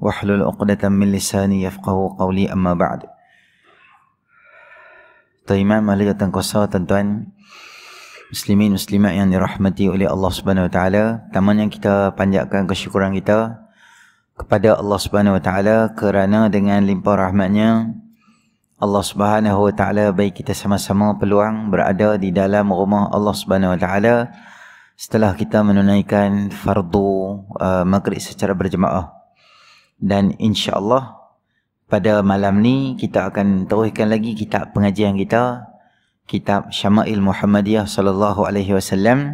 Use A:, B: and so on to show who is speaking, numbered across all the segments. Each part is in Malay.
A: واحلل عقدة من لساني يفقه قولي أما بعد تيمة مالية تنقصة تنتوان Muslimin muslimat yang dirahmati oleh Allah Subhanahu Wa Taala, taman yang kita panjatkan kesyukuran kita kepada Allah Subhanahu Wa Taala kerana dengan limpah rahmatnya Allah Subhanahu Wa Taala bagi kita sama-sama peluang berada di dalam rumah Allah Subhanahu Wa Taala setelah kita menunaikan fardu uh, maghrib secara berjemaah dan insya Allah pada malam ni kita akan teruskan lagi kitab pengajian kita kitab Syama'il Muhammadiyah sallallahu alaihi wasallam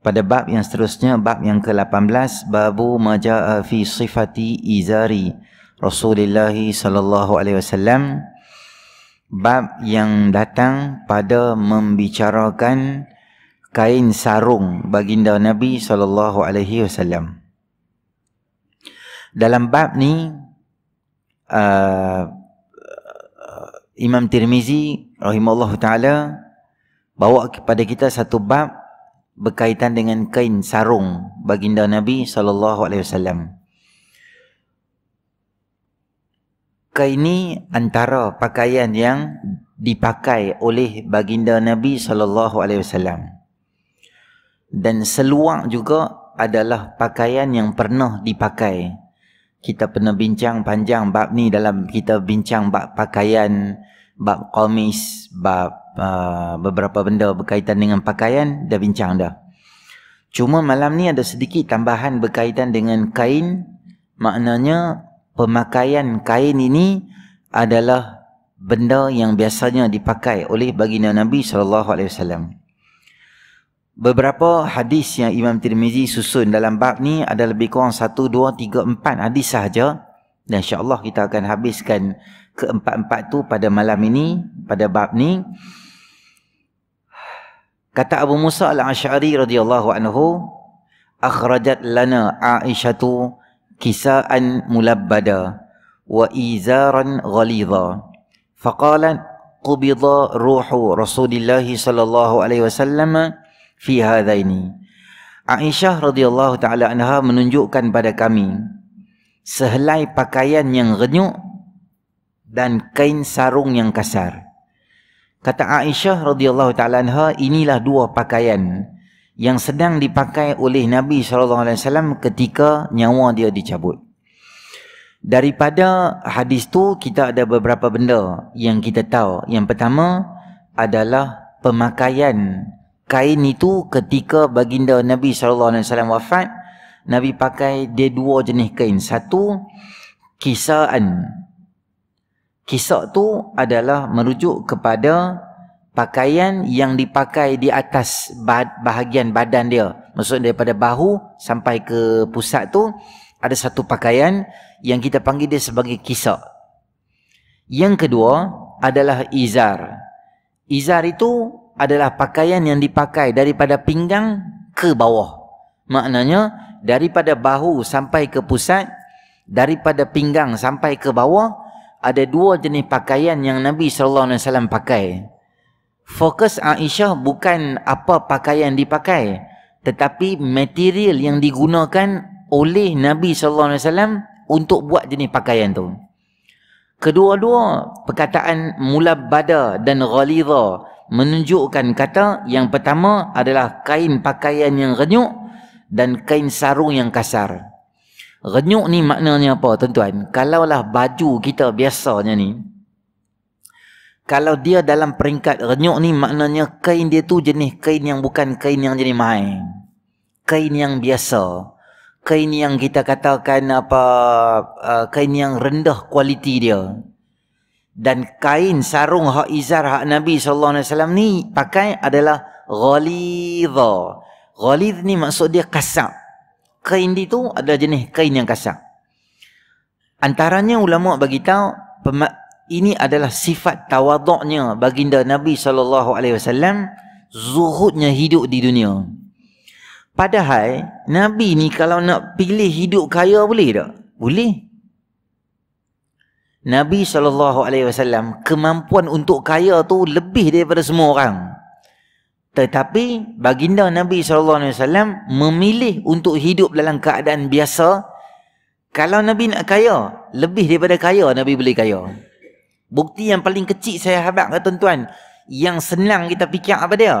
A: pada bab yang seterusnya bab yang ke-18 babu majaa fi sifati izari Rasulullah sallallahu alaihi wasallam bab yang datang pada membicarakan kain sarung baginda Nabi sallallahu alaihi wasallam dalam bab ni uh, Imam Tirmizi rahimahullah ta'ala bawa kepada kita satu bab berkaitan dengan kain sarung baginda Nabi SAW kain ini antara pakaian yang dipakai oleh baginda Nabi SAW dan seluar juga adalah pakaian yang pernah dipakai kita pernah bincang panjang bab ni dalam kita bincang bab pakaian, bab komis, bab uh, beberapa benda berkaitan dengan pakaian dah bincang dah. Cuma malam ni ada sedikit tambahan berkaitan dengan kain, maknanya pemakaian kain ini adalah benda yang biasanya dipakai oleh baginda Nabi saw. Beberapa hadis yang Imam Tirmizi susun dalam bab ni ada lebih kurang 1, 2, 3, 4 hadis sahaja. Dan Allah kita akan habiskan keempat-empat tu pada malam ini, pada bab ni. Kata Abu Musa al-Ash'ari radhiyallahu anhu, Akhrajat lana Aisyatu kisaan mulabbada wa izaran ghalidha. Faqalat qubidha ruhu Rasulullah sallallahu alaihi wasallam fi ini, Aisyah radhiyallahu taala anha menunjukkan pada kami sehelai pakaian yang renyuk dan kain sarung yang kasar kata Aisyah radhiyallahu taala anha inilah dua pakaian yang sedang dipakai oleh Nabi sallallahu alaihi wasallam ketika nyawa dia dicabut daripada hadis tu kita ada beberapa benda yang kita tahu yang pertama adalah pemakaian kain itu ketika baginda Nabi sallallahu alaihi wasallam wafat Nabi pakai dia dua jenis kain satu kisaan kisah tu adalah merujuk kepada pakaian yang dipakai di atas bahagian badan dia maksud daripada bahu sampai ke pusat tu ada satu pakaian yang kita panggil dia sebagai kisah yang kedua adalah izar izar itu adalah pakaian yang dipakai daripada pinggang ke bawah. Maknanya daripada bahu sampai ke pusat, daripada pinggang sampai ke bawah ada dua jenis pakaian yang Nabi sallallahu alaihi wasallam pakai. Fokus Aisyah bukan apa pakaian dipakai tetapi material yang digunakan oleh Nabi sallallahu alaihi wasallam untuk buat jenis pakaian tu. Kedua-dua perkataan mulabada dan ghalidha menunjukkan kata yang pertama adalah kain pakaian yang renyuk dan kain sarung yang kasar. Renyuk ni maknanya apa tuan-tuan? Kalaulah baju kita biasanya ni kalau dia dalam peringkat renyuk ni maknanya kain dia tu jenis kain yang bukan kain yang jenis mahal. Kain yang biasa. Kain yang kita katakan apa uh, kain yang rendah kualiti dia dan kain sarung hak izar hak Nabi sallallahu alaihi wasallam ni pakai adalah ghalidha. Ghalidh ni maksud dia kasar. Kain dia tu adalah jenis kain yang kasar. Antaranya ulama bagi tahu ini adalah sifat tawaduknya baginda Nabi sallallahu alaihi wasallam zuhudnya hidup di dunia. Padahal Nabi ni kalau nak pilih hidup kaya boleh tak? Boleh. Nabi saw kemampuan untuk kaya tu lebih daripada semua orang. Tetapi baginda Nabi saw memilih untuk hidup dalam keadaan biasa. Kalau Nabi nak kaya, lebih daripada kaya Nabi boleh kaya. Bukti yang paling kecil saya habaq kata tuan-tuan, yang senang kita fikir apa dia?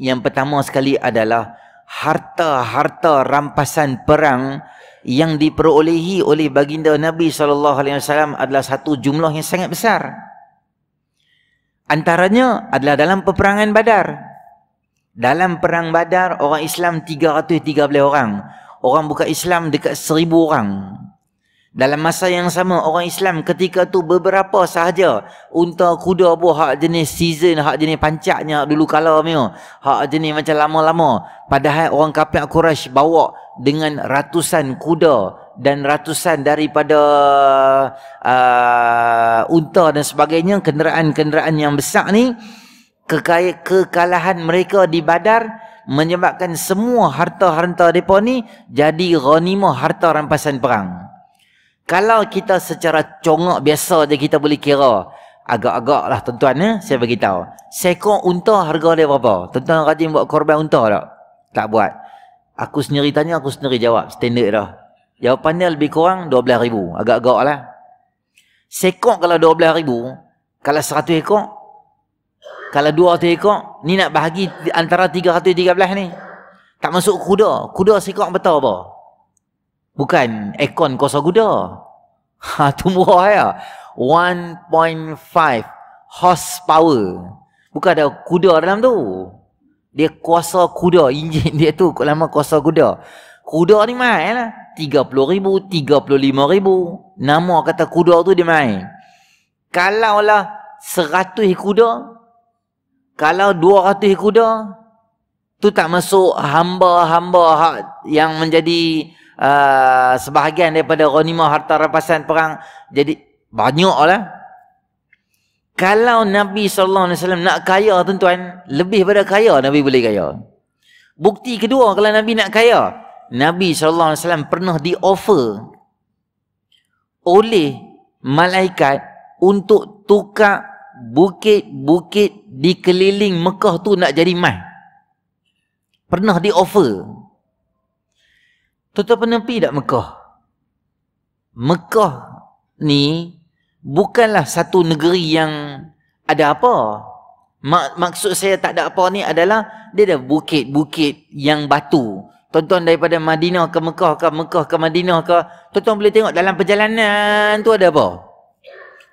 A: Yang pertama sekali adalah harta-harta rampasan perang yang diperolehi oleh baginda Nabi sallallahu alaihi wasallam adalah satu jumlah yang sangat besar. Antaranya adalah dalam peperangan Badar. Dalam perang Badar orang Islam 313 orang. Orang bukan Islam dekat 1000 orang. Dalam masa yang sama orang Islam ketika tu beberapa sahaja unta kuda pun hak jenis season hak jenis pancaknya dulu kala punya hak jenis macam lama-lama padahal orang kafir Quraisy bawa dengan ratusan kuda dan ratusan daripada uh, unta dan sebagainya kenderaan-kenderaan yang besar ni kekaya, kekalahan mereka di Badar menyebabkan semua harta-harta depa ni jadi ghanimah harta rampasan perang kalau kita secara congak biasa je kita boleh kira agak-agak lah tuan-tuan ya, saya bagi tahu. Seekor unta harga dia berapa? Tuan-tuan rajin buat korban unta tak? Tak buat. Aku sendiri tanya, aku sendiri jawab. Standard dah. jawapannya lebih kurang RM12,000. Agak-agak lah. Seekor kalau RM12,000, kalau 100 ekor, kalau dua atau ekor, ni nak bahagi antara tiga tiga belah ni. Tak masuk kuda. Kuda seekor betul apa? Bukan ekon kosong guda. Ha, tu murah ya. 1.5 horsepower. Bukan ada kuda dalam tu. Dia kuasa kuda. Injin dia tu kot lama kuasa kuda. Kuda ni mahal lah. RM30,000, RM35,000. Nama kata kuda tu dia main. Kalau lah 100 kuda. Kalau 200 kuda. Tu tak masuk hamba-hamba yang menjadi... Ah, sebahagian daripada ghanimah harta rampasan perang jadi banyak banyaklah kalau Nabi saw nak kaya tuan-tuan lebih pada kaya Nabi boleh kaya bukti kedua kalau Nabi nak kaya Nabi saw pernah di offer oleh malaikat untuk tukar bukit-bukit di keliling Mekah tu nak jadi mai pernah di offer Tuan-tuan pernah pergi tak Mekah? Mekah ni bukanlah satu negeri yang ada apa. Mak, maksud saya tak ada apa ni adalah dia ada bukit-bukit yang batu. Tuan-tuan daripada Madinah ke Mekah ke Mekah ke Madinah ke Tuan-tuan boleh tengok dalam perjalanan tu ada apa?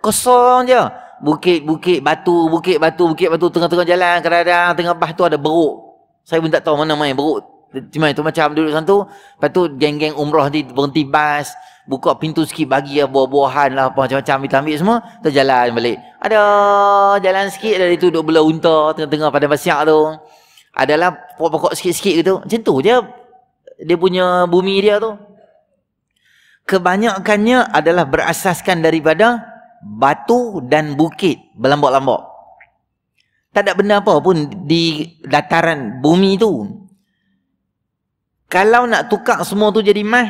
A: Kosong je. Bukit-bukit batu, bukit-batu, bukit-batu tengah-tengah jalan kadang-kadang tengah bah tu ada beruk. Saya pun tak tahu mana main beruk Cuma itu macam duduk sana tu. Lepas tu geng-geng umrah ni berhenti bas. Buka pintu sikit bagi ya buah-buahan lah. Apa, macam-macam kita ambil semua. Kita jalan balik. Ada jalan sikit dari tu duduk bela unta tengah-tengah pada masyak tu. Adalah pokok-pokok sikit-sikit gitu. Macam tu je dia punya bumi dia tu. Kebanyakannya adalah berasaskan daripada batu dan bukit berlambak-lambak. Tak ada benda apa pun di dataran bumi tu. Kalau nak tukar semua tu jadi mai,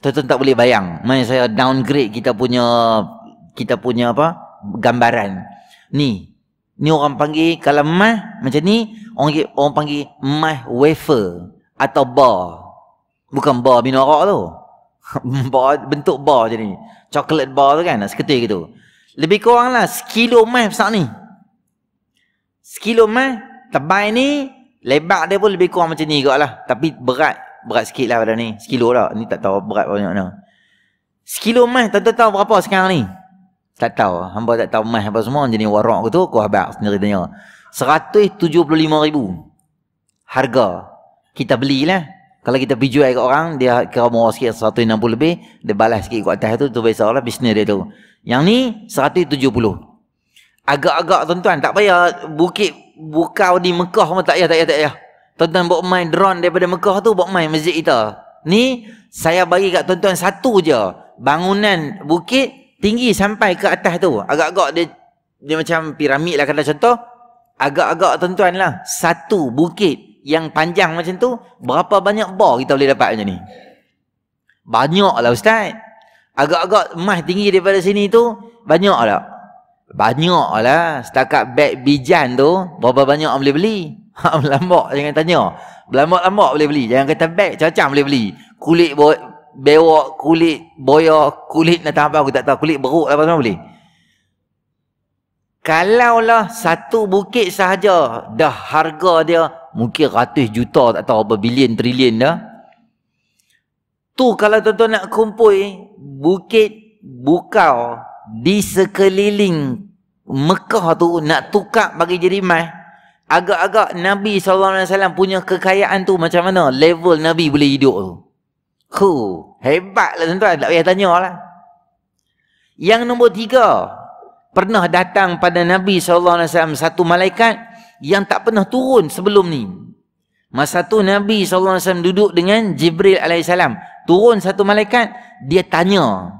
A: tuan tak boleh bayang. Mai saya downgrade kita punya kita punya apa? gambaran. Ni. Ni orang panggil kalau mai macam ni, orang panggil, orang panggil mai wafer atau bar. Bukan bar minum arak tu. bar, bentuk bar jadi ni. Chocolate bar tu kan, seketul gitu. Lebih kuranglah lah, sekilo mai besar ni. Sekilo mai, tebal ni, Lebar dia pun lebih kurang macam ni juga lah Tapi berat Berat sikit lah badan ni Sekilo lah Ni tak tahu berat banyak mana Sekilo mas Tak tahu berapa sekarang ni Tak tahu Hamba tak tahu mas apa semua Jadi warak aku tu Aku habak sendiri tanya 175 ribu Harga Kita belilah Kalau kita pergi jual ke orang Dia kira murah sikit 160 lebih Dia balas sikit kat atas tu Tu biasalah bisnes dia tu Yang ni 170 Agak-agak tuan-tuan Tak payah bukit Bukau di Mekah pun tak payah, tak payah, tak payah. Tuan-tuan main drone daripada Mekah tu, buat main masjid kita. Ni, saya bagi kat tuan satu je. Bangunan bukit tinggi sampai ke atas tu. Agak-agak dia, dia macam piramid lah kata contoh. Agak-agak tuan-tuan lah. Satu bukit yang panjang macam tu, berapa banyak bar kita boleh dapat macam ni? Banyak lah Ustaz. Agak-agak emas tinggi daripada sini tu, banyak lah. Banyak lah Setakat beg bijan tu Berapa banyak orang boleh beli ha, Lambak jangan tanya Lambak-lambak boleh beli Jangan kata beg Macam-macam boleh beli Kulit bo- Kulit Boya Kulit datang apa Aku tak tahu Kulit beruk apa semua boleh Kalau lah Satu bukit sahaja Dah harga dia Mungkin ratus juta Tak tahu berapa bilion Trilion dah Tu kalau tuan-tuan nak kumpul Bukit Bukau di sekeliling Mekah tu nak tukar bagi jadi mai agak-agak Nabi SAW punya kekayaan tu macam mana level Nabi boleh hidup tu hu hebat lah tuan-tuan tak payah tanya lah yang nombor tiga pernah datang pada Nabi SAW satu malaikat yang tak pernah turun sebelum ni masa tu Nabi SAW duduk dengan Jibril AS turun satu malaikat dia tanya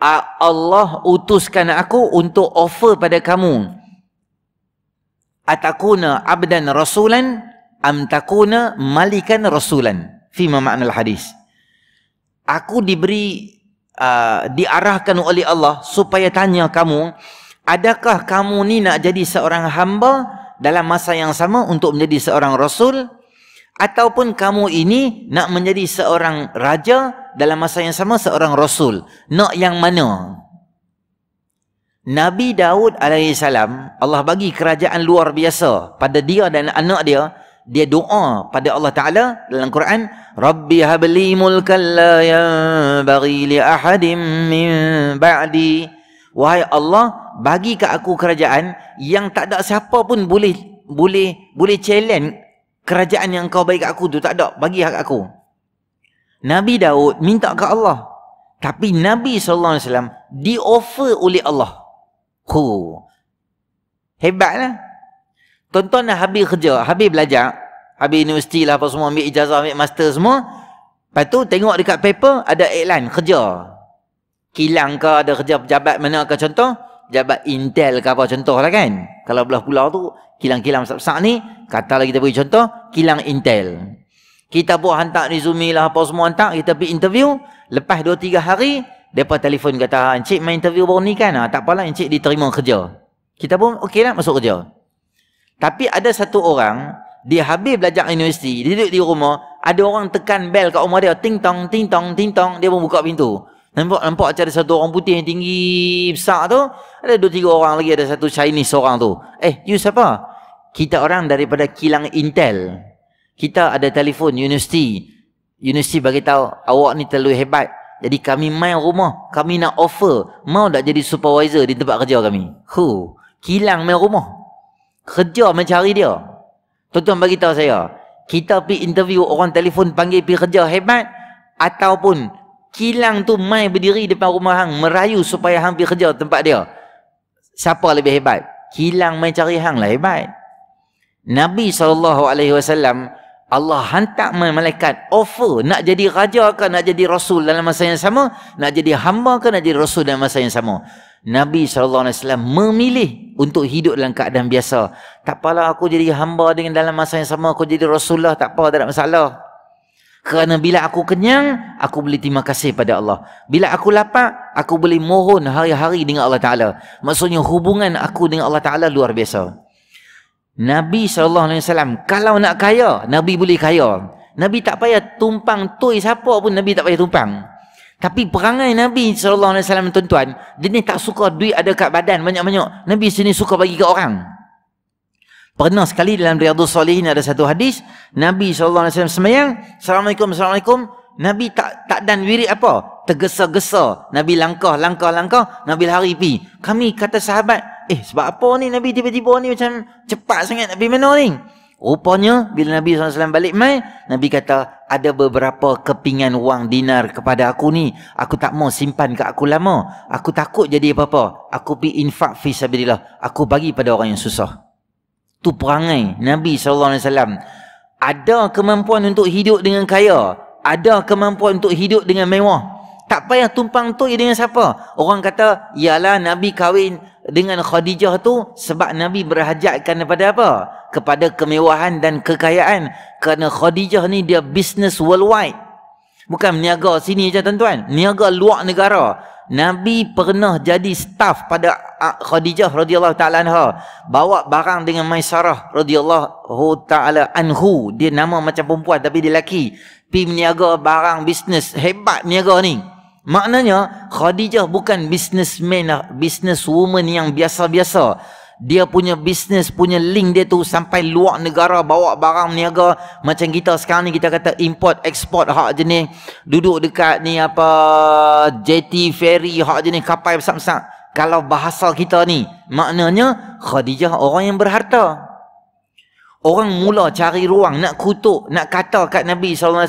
A: Allah utuskan aku untuk offer pada kamu atakuna abdan rasulan am takuna malikan rasulan fi makna hadis aku diberi uh, diarahkan oleh Allah supaya tanya kamu adakah kamu ni nak jadi seorang hamba dalam masa yang sama untuk menjadi seorang rasul Ataupun kamu ini nak menjadi seorang raja dalam masa yang sama seorang rasul. Nak yang mana? Nabi Daud AS, Allah bagi kerajaan luar biasa pada dia dan anak dia. Dia doa pada Allah Ta'ala dalam Quran. Rabbi habli mulkan la yanbagi li ahadim min ba'di. Wahai Allah, bagi ke aku kerajaan yang tak ada siapa pun boleh boleh boleh challenge kerajaan yang kau bagi kat aku tu tak ada bagi hak aku Nabi Daud minta ke Allah tapi Nabi sallallahu alaihi wasallam di offer oleh Allah ku hebatlah tonton dah habis kerja habis belajar habis universiti lah apa semua ambil ijazah ambil master semua lepas tu tengok dekat paper ada iklan kerja kilang ke ada kerja pejabat mana ke contoh jabat intel ke apa contoh lah kan kalau belah pulau tu kilang-kilang besar-besar ni lagi kita bagi contoh kilang Intel kita buat hantar resume lah apa semua hantar kita pergi interview lepas 2-3 hari mereka telefon kata ah, encik main interview baru ni kan ah, tak apalah encik diterima kerja kita pun okey lah masuk kerja tapi ada satu orang dia habis belajar universiti dia duduk di rumah ada orang tekan bel kat rumah dia ting tong ting tong ting tong dia pun buka pintu Nampak nampak macam ada satu orang putih yang tinggi besar tu. Ada dua tiga orang lagi ada satu Chinese orang tu. Eh, you siapa? Kita orang daripada kilang Intel. Kita ada telefon universiti. Universiti bagi tahu awak ni terlalu hebat. Jadi kami main rumah, kami nak offer, mau tak jadi supervisor di tempat kerja kami. Hu, kilang main rumah. Kerja mencari dia. Tuan-tuan bagi tahu saya, kita pergi interview orang telefon panggil pergi kerja hebat ataupun kilang tu mai berdiri depan rumah hang merayu supaya hang pergi kerja tempat dia siapa lebih hebat kilang mai cari hang lah hebat Nabi SAW Allah hantar mai malaikat offer nak jadi raja ke nak jadi rasul dalam masa yang sama nak jadi hamba ke nak jadi rasul dalam masa yang sama Nabi SAW memilih untuk hidup dalam keadaan biasa tak apalah aku jadi hamba dengan dalam masa yang sama aku jadi rasulullah tak apa tak ada masalah kerana bila aku kenyang, aku boleh terima kasih pada Allah. Bila aku lapar, aku boleh mohon hari-hari dengan Allah Ta'ala. Maksudnya hubungan aku dengan Allah Ta'ala luar biasa. Nabi SAW, kalau nak kaya, Nabi boleh kaya. Nabi tak payah tumpang toy apa pun Nabi tak payah tumpang. Tapi perangai Nabi SAW tuan-tuan, dia ni tak suka duit ada kat badan banyak-banyak. Nabi sini suka bagi ke orang. Pernah sekali dalam Riyadhus Salihin ada satu hadis, Nabi SAW semayang, Assalamualaikum, Assalamualaikum, Nabi tak tak dan wirid apa? Tergesa-gesa. Nabi langkah, langkah, langkah. Nabi lari pi. Kami kata sahabat, eh sebab apa ni Nabi tiba-tiba ni macam cepat sangat Nabi mana ni? Rupanya bila Nabi SAW balik mai, Nabi kata ada beberapa kepingan wang dinar kepada aku ni. Aku tak mau simpan ke aku lama. Aku takut jadi apa-apa. Aku pi infak fi sabilillah. Aku bagi pada orang yang susah tu perangai Nabi SAW ada kemampuan untuk hidup dengan kaya ada kemampuan untuk hidup dengan mewah tak payah tumpang tu dengan siapa orang kata ialah Nabi kahwin dengan Khadijah tu sebab Nabi berhajatkan kepada apa kepada kemewahan dan kekayaan kerana Khadijah ni dia business worldwide bukan meniaga sini je tuan-tuan niaga luar negara Nabi pernah jadi staff pada ah, Khadijah radhiyallahu taala anha bawa barang dengan Maisarah radhiyallahu taala anhu dia nama macam perempuan tapi dia lelaki pi berniaga barang bisnes hebat niaga ni maknanya Khadijah bukan businessman lah, businesswoman yang biasa-biasa dia punya bisnes punya link dia tu sampai luar negara bawa barang niaga macam kita sekarang ni kita kata import export hak jenis duduk dekat ni apa JT ferry hak jenis kapal besar-besar kalau bahasa kita ni maknanya Khadijah orang yang berharta Orang mula cari ruang nak kutuk, nak kata kat Nabi SAW,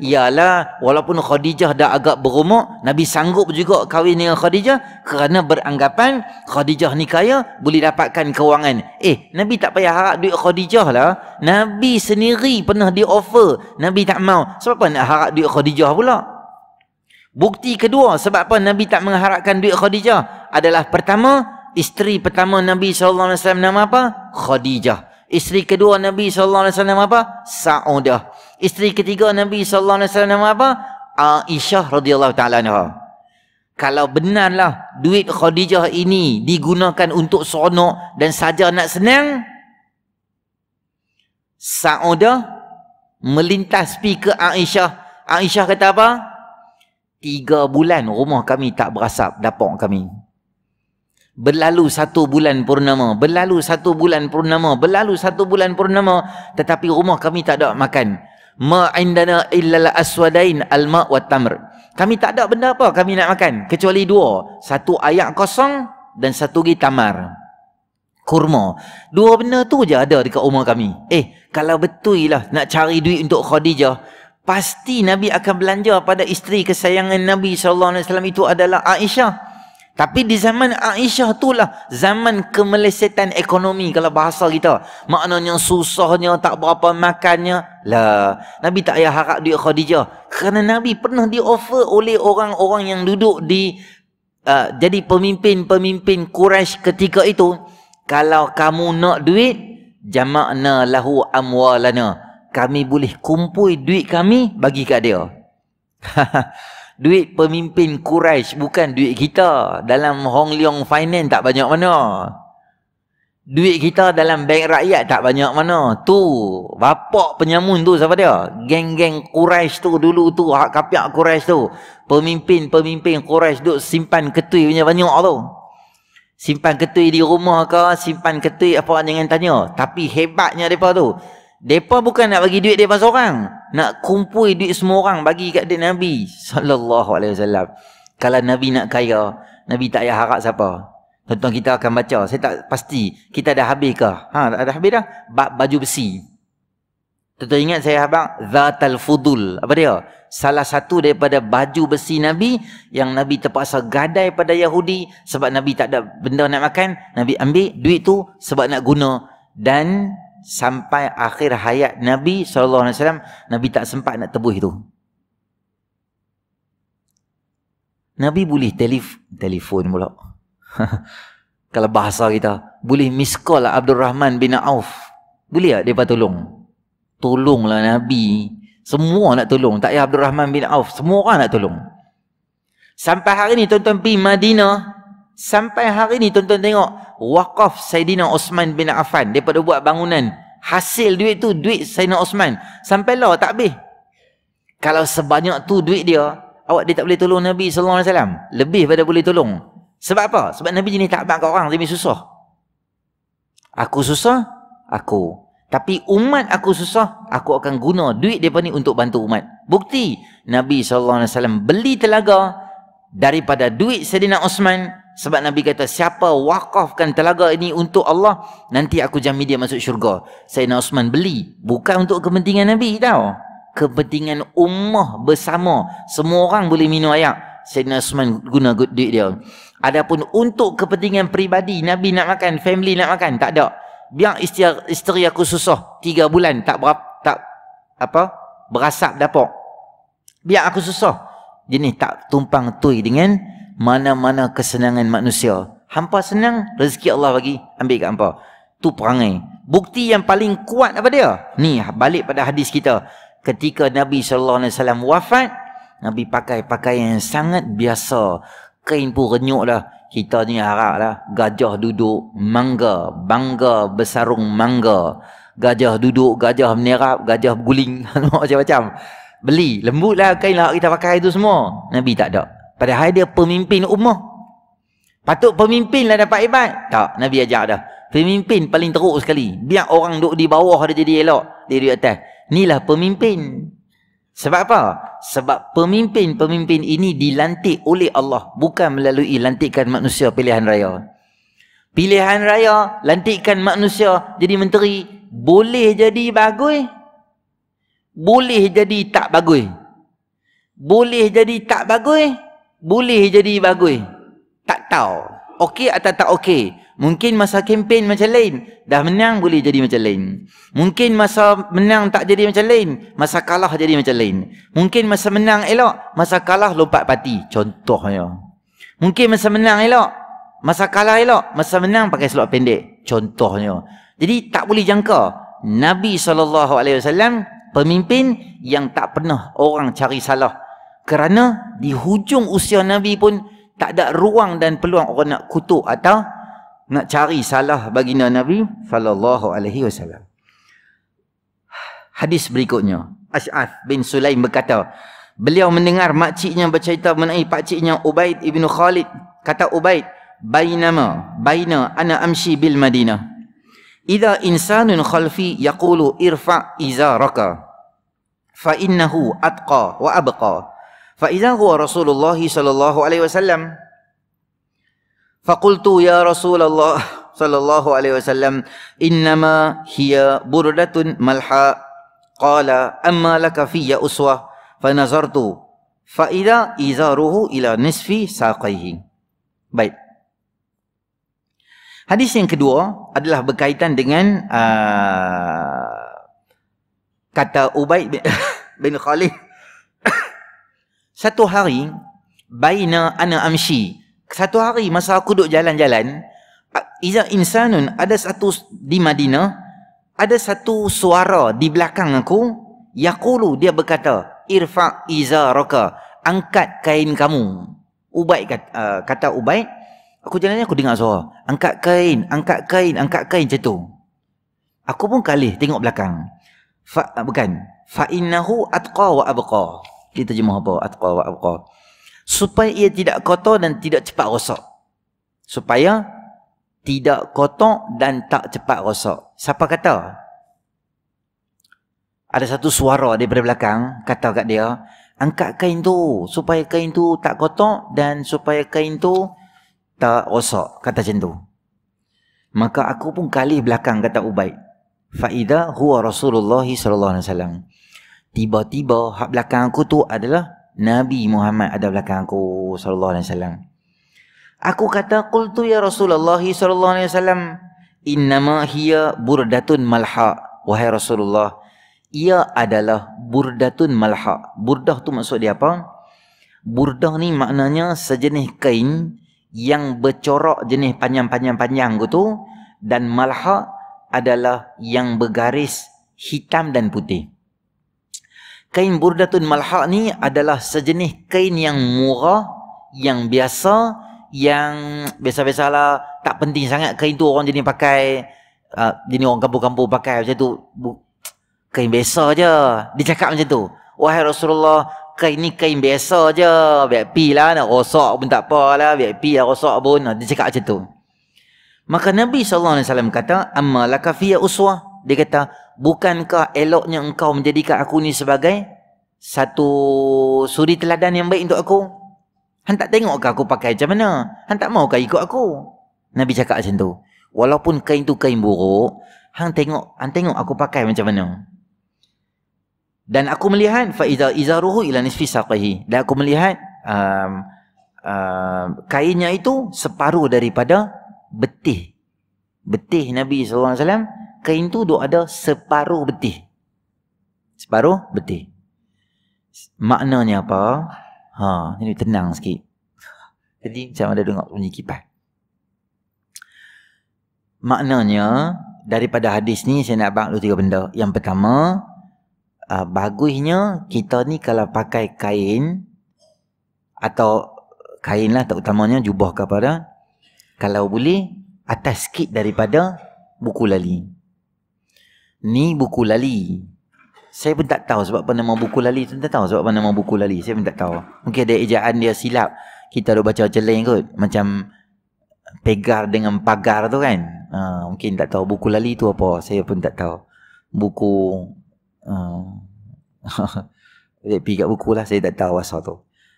A: ialah walaupun Khadijah dah agak berumur, Nabi sanggup juga kahwin dengan Khadijah kerana beranggapan Khadijah ni kaya, boleh dapatkan kewangan. Eh, Nabi tak payah harap duit Khadijah lah. Nabi sendiri pernah di offer, Nabi tak mau. Sebab apa nak harap duit Khadijah pula? Bukti kedua sebab apa Nabi tak mengharapkan duit Khadijah adalah pertama, isteri pertama Nabi SAW nama apa? Khadijah. Isteri kedua Nabi sallallahu alaihi wasallam apa? Saudah. Isteri ketiga Nabi sallallahu alaihi wasallam apa? Aisyah radhiyallahu taala anha. Kalau benarlah duit Khadijah ini digunakan untuk seronok dan saja nak senang, Saudah melintas pi ke Aisyah. Aisyah kata apa? Tiga bulan rumah kami tak berasap dapur kami. Berlalu satu bulan purnama, berlalu satu bulan purnama, berlalu satu bulan purnama tetapi rumah kami tak ada makan. Ma indana illal aswadain alma wa tamr. Kami tak ada benda apa kami nak makan kecuali dua, satu ayak kosong dan satu gi tamar. Kurma. Dua benda tu je ada dekat rumah kami. Eh, kalau betul lah nak cari duit untuk Khadijah, pasti Nabi akan belanja pada isteri kesayangan Nabi saw. itu adalah Aisyah. Tapi di zaman Aisyah itulah zaman kemelesetan ekonomi kalau bahasa kita. Maknanya susahnya, tak berapa makannya. Lah, Nabi tak payah harap duit Khadijah. Kerana Nabi pernah di-offer oleh orang-orang yang duduk di uh, jadi pemimpin-pemimpin Quraisy ketika itu. Kalau kamu nak duit, jama'na lahu amwalana. Kami boleh kumpul duit kami bagi kat dia. Hahaha. duit pemimpin Quraisy bukan duit kita dalam Hong Leong Finance tak banyak mana duit kita dalam bank rakyat tak banyak mana tu bapak penyamun tu siapa dia geng-geng Quraisy tu dulu tu hak kapiak Quraisy tu pemimpin-pemimpin Quraisy duk simpan ketui punya banyak tu simpan ketui di rumah ke simpan ketui apa jangan tanya tapi hebatnya depa tu Depa bukan nak bagi duit depa seorang, nak kumpul duit semua orang bagi kat dek Nabi sallallahu alaihi wasallam. Kalau Nabi nak kaya, Nabi tak payah harap siapa. Tonton kita akan baca, saya tak pasti kita dah habis ke. Ha, dah habis dah. Bab baju besi. Tonton ingat saya habaq Zatul Fudul. Apa dia? Salah satu daripada baju besi Nabi yang Nabi terpaksa gadai pada Yahudi sebab Nabi tak ada benda nak makan, Nabi ambil duit tu sebab nak guna dan sampai akhir hayat Nabi SAW, Nabi tak sempat nak tebus itu. Nabi boleh telif telefon pula. Kalau bahasa kita, boleh miss call Abdul Rahman bin Auf. Boleh tak dia tolong? Tolonglah Nabi. Semua nak tolong. Tak payah Abdul Rahman bin Auf. Semua orang nak tolong. Sampai hari ni tuan-tuan pergi Madinah, Sampai hari ni tuan-tuan tengok wakaf Saidina Osman bin Affan daripada buat bangunan. Hasil duit tu duit Saidina Osman. Sampai lah tak habis. Kalau sebanyak tu duit dia, awak dia tak boleh tolong Nabi sallallahu alaihi wasallam. Lebih pada boleh tolong. Sebab apa? Sebab Nabi jenis tak bang orang, dia susah. Aku susah, aku. Tapi umat aku susah, aku akan guna duit dia ni untuk bantu umat. Bukti Nabi sallallahu alaihi wasallam beli telaga daripada duit Saidina Osman sebab Nabi kata, siapa wakafkan telaga ini untuk Allah, nanti aku jamin dia masuk syurga. Sayyidina Osman beli. Bukan untuk kepentingan Nabi tau. Kepentingan ummah bersama. Semua orang boleh minum air. Sayyidina Osman guna duit dia. Adapun untuk kepentingan pribadi Nabi nak makan, family nak makan, tak ada. Biar isteri, isteri aku susah, tiga bulan, tak berapa, tak apa berasap dapur. Biar aku susah. Jenis tak tumpang tui dengan mana-mana kesenangan manusia. Hampa senang, rezeki Allah bagi, ambil kat hampa. Tu perangai. Bukti yang paling kuat apa dia? Ni, balik pada hadis kita. Ketika Nabi SAW wafat, Nabi pakai pakaian yang sangat biasa. Kain pun renyuk dah. Kita ni harap lah. Gajah duduk, mangga, bangga, bersarung mangga. Gajah duduk, gajah menerap, gajah guling, macam-macam. Beli, lembut lah kain lah kita pakai itu semua. Nabi tak ada. Padahal dia pemimpin ummah. Patut pemimpin pemimpinlah dapat hebat. Tak, Nabi ajak dah. Pemimpin paling teruk sekali. Biar orang duduk di bawah dia jadi elok. Dia duduk atas. Inilah pemimpin. Sebab apa? Sebab pemimpin-pemimpin ini dilantik oleh Allah. Bukan melalui lantikan manusia pilihan raya. Pilihan raya, lantikan manusia jadi menteri. Boleh jadi bagus. Boleh jadi tak bagus. Boleh jadi tak bagus boleh jadi bagus tak tahu okey atau tak okey mungkin masa kempen macam lain dah menang boleh jadi macam lain mungkin masa menang tak jadi macam lain masa kalah jadi macam lain mungkin masa menang elok masa kalah lompat parti contohnya mungkin masa menang elok masa kalah elok masa menang pakai seluar pendek contohnya jadi tak boleh jangka Nabi SAW pemimpin yang tak pernah orang cari salah kerana di hujung usia Nabi pun tak ada ruang dan peluang orang nak kutuk atau nak cari salah bagi Nabi sallallahu alaihi wasallam. Hadis berikutnya, Asy'ath bin Sulaim berkata, beliau mendengar makciknya bercerita mengenai pakciknya Ubaid ibn Khalid. Kata Ubaid, "Bainama baina ana amshi bil Madinah. Idza insanun khalfi yaqulu irfa izaraka." fa innahu atqa wa abqa fa idza huwa rasulullah sallallahu alaihi wasallam faqultu ya rasulullah sallallahu alaihi wasallam innama hiya burdatun malha qala amma laka fiyya uswah fa nazartu fa idza izaruhu ila nisfi saqaihi baik Hadis yang kedua adalah berkaitan dengan uh, kata Ubaid bin, bin Khalid satu hari baina ana amshi satu hari masa aku duduk jalan-jalan iza insanun ada satu di Madinah ada satu suara di belakang aku yaqulu dia berkata irfa roka, angkat kain kamu ubaid kata, uh, kata ubaid aku jalan aku dengar suara angkat kain angkat kain angkat kain macam tu aku pun kalih tengok belakang fa, bukan fa innahu atqa wa abqa ini terjemah apa? Atqa wa abqa. Supaya ia tidak kotor dan tidak cepat rosak. Supaya tidak kotor dan tak cepat rosak. Siapa kata? Ada satu suara daripada belakang kata kat dia, angkat kain tu supaya kain tu tak kotor dan supaya kain tu tak rosak. Kata macam tu. Maka aku pun kali belakang kata Ubaid. Fa'idah huwa Rasulullah sallallahu tiba-tiba hak belakang aku tu adalah Nabi Muhammad ada belakang aku sallallahu alaihi wasallam. Aku kata qultu ya Rasulullah sallallahu alaihi wasallam innama hiya burdatun malha wahai Rasulullah ia adalah burdatun malha. Burdah tu maksud dia apa? Burdah ni maknanya sejenis kain yang bercorak jenis panjang-panjang-panjang gitu dan malha adalah yang bergaris hitam dan putih. Kain burdatun malha' ni adalah sejenis kain yang murah, yang biasa, yang biasa-biasalah tak penting sangat kain tu orang jenis pakai, uh, jenis orang kampung-kampung pakai macam tu. Kain biasa je. Dia cakap macam tu. Wahai Rasulullah, kain ni kain biasa je. VIP lah nak rosak pun tak apa lah. VIP lah rosak pun. Dia cakap macam tu. Maka Nabi SAW kata, Amma lakafiyah uswah. Dia kata, bukankah eloknya engkau menjadikan aku ni sebagai satu suri teladan yang baik untuk aku? Han tak tengokkah aku pakai macam mana? Han tak mau maukah ikut aku? Nabi cakap macam tu. Walaupun kain tu kain buruk, han tengok, han tengok aku pakai macam mana? Dan aku melihat faiza izaruhu ila nisfi saqihi. Dan aku melihat um, uh, kainnya itu separuh daripada betih. Betih Nabi sallallahu alaihi wasallam kain tu duk ada separuh betih. Separuh betih. Maknanya apa? Ha, ini tenang sikit. Jadi macam ada dengar bunyi kipas. Maknanya daripada hadis ni saya nak abang dulu tiga benda. Yang pertama, uh, bagusnya kita ni kalau pakai kain atau kain lah terutamanya jubah ke apa dah. Kalau boleh atas sikit daripada buku lali ni buku lali. Saya pun tak tahu sebab apa nama buku lali. Saya tak tahu sebab apa nama buku lali. Saya pun tak tahu. Mungkin ada ejaan dia silap. Kita duk baca macam lain kot. Macam pegar dengan pagar tu kan. Uh, mungkin tak tahu buku lali tu apa. Saya pun tak tahu. Buku... Uh, dia pergi kat buku lah. Saya tak tahu asal tu.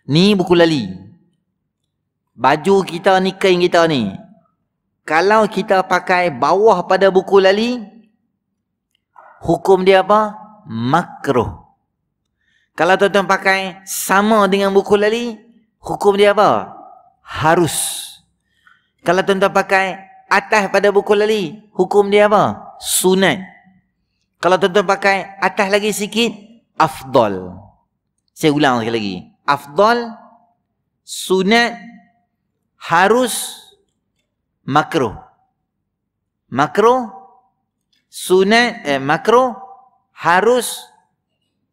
A: Ni buku lali. Baju kita ni, kain kita ni. Kalau kita pakai bawah pada buku lali, hukum dia apa? Makruh. Kalau tuan-tuan pakai sama dengan buku lali, hukum dia apa? Harus. Kalau tuan-tuan pakai atas pada buku lali, hukum dia apa? Sunat. Kalau tuan-tuan pakai atas lagi sikit, afdal. Saya ulang sekali lagi. Afdal, sunat, harus, makruh. Makruh, sunat eh, makro harus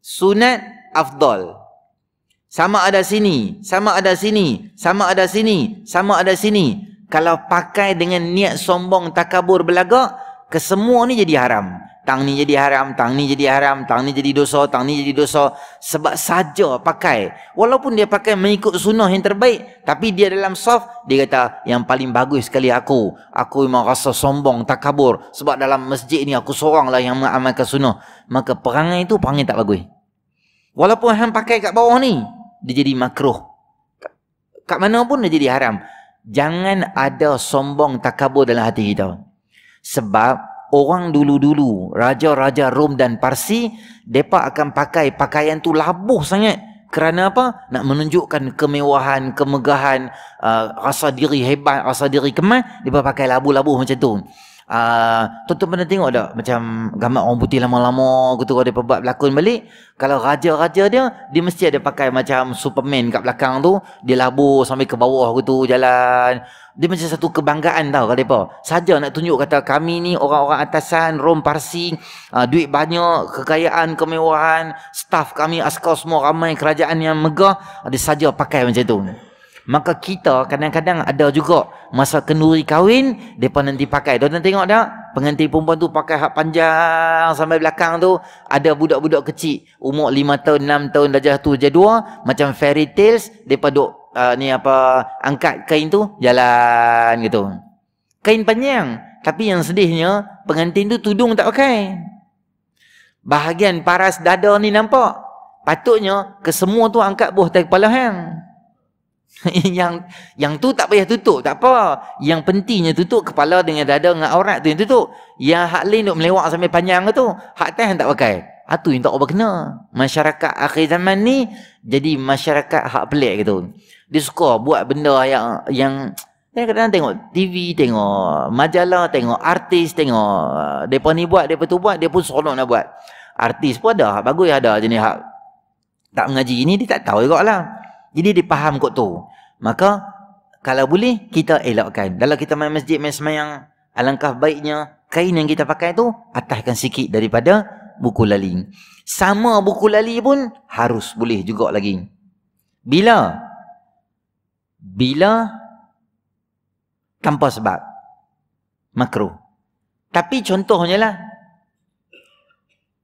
A: sunat afdal sama ada sini sama ada sini sama ada sini sama ada sini kalau pakai dengan niat sombong takabur belagak kesemua ni jadi haram tang ni jadi haram, tang ni jadi haram, tang ni jadi dosa, tang ni jadi dosa. Sebab saja pakai. Walaupun dia pakai mengikut sunnah yang terbaik, tapi dia dalam soft, dia kata, yang paling bagus sekali aku. Aku memang rasa sombong, tak kabur. Sebab dalam masjid ni, aku seorang lah yang mengamalkan sunnah. Maka perangai itu, perangai tak bagus. Walaupun yang pakai kat bawah ni, dia jadi makruh. Kat mana pun dia jadi haram. Jangan ada sombong tak kabur dalam hati kita. Sebab orang dulu-dulu, raja-raja Rom dan Parsi, mereka akan pakai pakaian tu labuh sangat. Kerana apa? Nak menunjukkan kemewahan, kemegahan, uh, rasa diri hebat, rasa diri kemas, mereka pakai labuh-labuh macam tu. Uh, tuan-tuan uh, pernah tengok tak? Macam gambar orang putih lama-lama, gitu, kalau dia buat berlakon balik, kalau raja-raja dia, dia mesti ada pakai macam Superman kat belakang tu, dia labuh sampai ke bawah gitu jalan, dia macam satu kebanggaan tau kalau depa saja nak tunjuk kata kami ni orang-orang atasan rom parsi uh, ah, duit banyak kekayaan kemewahan staff kami askar semua ramai kerajaan yang megah ada ah, saja pakai macam tu maka kita kadang-kadang ada juga masa kenduri kahwin depa nanti pakai tuan tengok tak pengantin perempuan tu pakai hak panjang sampai belakang tu ada budak-budak kecil umur lima tahun enam tahun dah jatuh jadual macam fairy tales depa duk uh, ni apa angkat kain tu jalan gitu. Kain panjang tapi yang sedihnya pengantin tu tudung tak pakai. Bahagian paras dada ni nampak. Patutnya ke tu angkat buah tak kepala hang. yang yang tu tak payah tutup, tak apa. Yang pentingnya tutup kepala dengan dada dengan aurat tu yang tutup. Yang hak lain duk melewak sampai panjang tu, hak teh tak pakai. Atu ah, yang tak berkena. Masyarakat akhir zaman ni jadi masyarakat hak pelik gitu dia suka buat benda yang yang dia kadang tengok TV, tengok majalah, tengok artis, tengok uh, depa ni buat, depa tu buat, dia pun seronok nak buat. Artis pun ada, bagus ada jenis hak tak mengaji ini dia tak tahu juga lah. Jadi dia faham kot tu. Maka kalau boleh kita elakkan. dalam kita main masjid main semayang alangkah baiknya kain yang kita pakai tu atahkan sikit daripada buku lali Sama buku lali pun harus boleh juga lagi. Bila bila tanpa sebab makruh tapi contohnya lah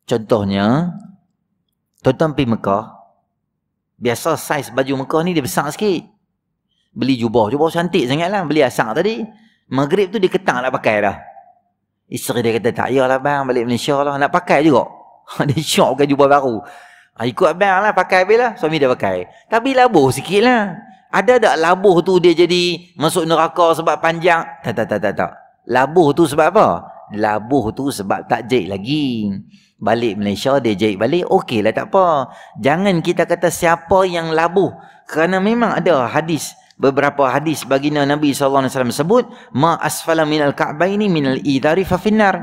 A: contohnya tuan-tuan pergi Mekah biasa saiz baju Mekah ni dia besar sikit beli jubah jubah cantik sangat lah beli asak tadi maghrib tu dia ketang nak pakai dah isteri dia kata tak payahlah bang balik Malaysia lah nak pakai juga dia syok pakai jubah baru ha, ikut abang lah pakai habis lah suami dia pakai tapi labuh sikit lah ada tak labuh tu dia jadi masuk neraka sebab panjang? Tak, tak, tak, tak. tak. Labuh tu sebab apa? Labuh tu sebab tak jahit lagi. Balik Malaysia, dia jahit balik. Okey lah, tak apa. Jangan kita kata siapa yang labuh. Kerana memang ada hadis. Beberapa hadis bagi Nabi SAW sebut. Ma asfala minal ka'bah ini minal idari fafinar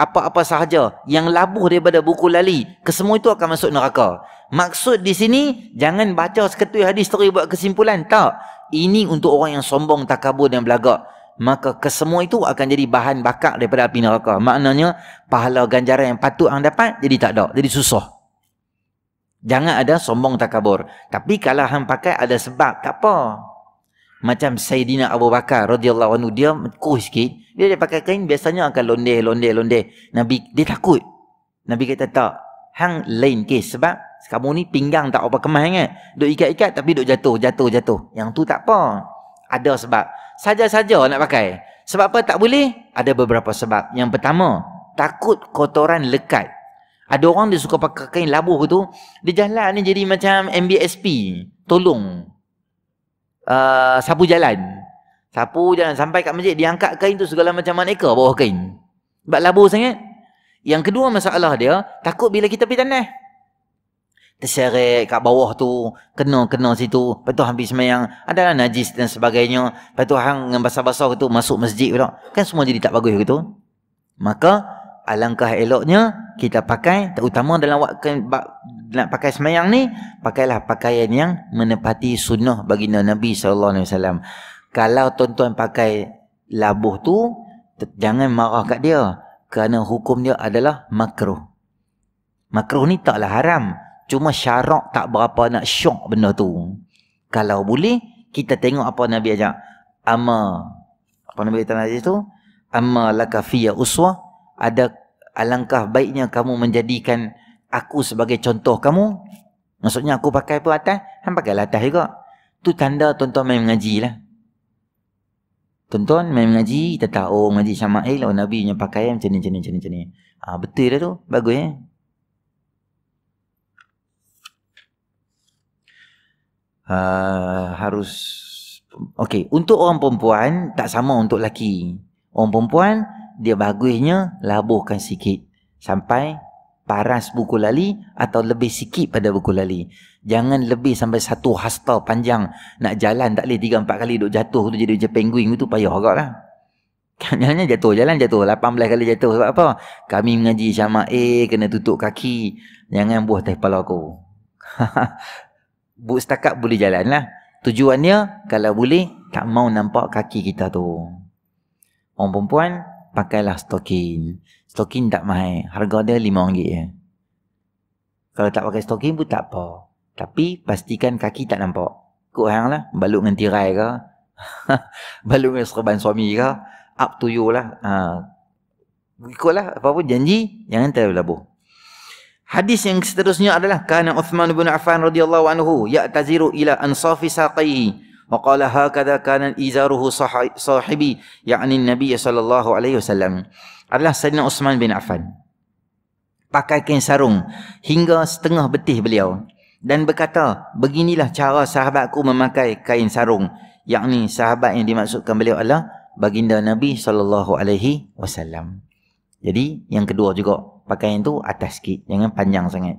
A: apa-apa sahaja yang labuh daripada buku lali kesemua itu akan masuk neraka maksud di sini jangan baca seketui hadis teri buat kesimpulan tak ini untuk orang yang sombong takabur dan belagak maka kesemua itu akan jadi bahan bakar daripada api neraka maknanya pahala ganjaran yang patut orang dapat jadi tak ada jadi susah jangan ada sombong takabur tapi kalau hang pakai ada sebab tak apa macam Sayyidina Abu Bakar radhiyallahu anhu dia kuh sikit dia dia pakai kain biasanya akan londeh londeh londeh nabi dia takut nabi kata tak hang lain kes sebab kamu ni pinggang tak apa kemah kan duk ikat-ikat tapi duk jatuh jatuh jatuh yang tu tak apa ada sebab saja-saja nak pakai sebab apa tak boleh ada beberapa sebab yang pertama takut kotoran lekat ada orang dia suka pakai kain labuh tu dia jalan ni jadi macam MBSP tolong Ah, sapu jalan sapu jalan sampai kat masjid diangkat kain tu segala macam maneka bawah kain sebab labu sangat yang kedua masalah dia takut bila kita pergi tanah terseret kat bawah tu kena-kena situ lepas tu habis semayang adalah najis dan sebagainya lepas tu hang dengan basah-basah tu masuk masjid pula kan semua jadi tak bagus gitu maka alangkah eloknya kita pakai terutama dalam waktu nak pakai semayang ni pakailah pakaian yang menepati sunnah bagi Nabi sallallahu alaihi wasallam. Kalau tuan-tuan pakai labuh tu jangan marah kat dia kerana hukum dia adalah makruh. Makruh ni taklah haram, cuma syarak tak berapa nak syok benda tu. Kalau boleh kita tengok apa Nabi ajak. Amma apa Nabi tanya tu? Amma laka fiya uswah ada alangkah baiknya kamu menjadikan aku sebagai contoh kamu maksudnya aku pakai pun atas han pakailah atas juga tu tanda tuan-tuan main mengaji lah tuan-tuan main mengaji kita tahu oh mengaji syama'il oh eh, nabi yang pakai macam ni macam ni macam ni, macam ni. Ha, betul dah tu bagus eh Uh, harus okey untuk orang perempuan tak sama untuk laki orang perempuan dia bagusnya labuhkan sikit sampai paras buku lali atau lebih sikit pada buku lali. Jangan lebih sampai satu hasta panjang nak jalan tak boleh tiga empat kali duk jatuh tu jadi macam penguin tu payah agaklah. Kanannya jatuh jalan jatuh lapan belas kali jatuh sebab apa? Kami mengaji syama eh kena tutup kaki. Jangan buah teh pala aku. Bu setakat boleh jalan lah Tujuannya kalau boleh tak mau nampak kaki kita tu. Orang perempuan pakailah stocking. Stocking tak mahal. Harga dia RM5 je. Kalau tak pakai stocking pun tak apa. Tapi pastikan kaki tak nampak. Kut hang lah. Balut dengan tirai ke. Balut dengan serban suami ke. Up to you lah. Ha. Ikutlah. Apa pun janji. Jangan terlalu terlabuh. Hadis yang seterusnya adalah kana Uthman bin Affan radhiyallahu anhu ya taziru ila ansafi saqihi وقال هكذا كان إزاره صاحبي يعني النبي صلى الله عليه وسلم adalah Sayyidina Uthman bin Affan pakai kain sarung hingga setengah betih beliau dan berkata beginilah cara sahabatku memakai kain sarung yakni sahabat yang dimaksudkan beliau adalah baginda Nabi sallallahu alaihi wasallam jadi yang kedua juga pakaian tu atas sikit jangan panjang sangat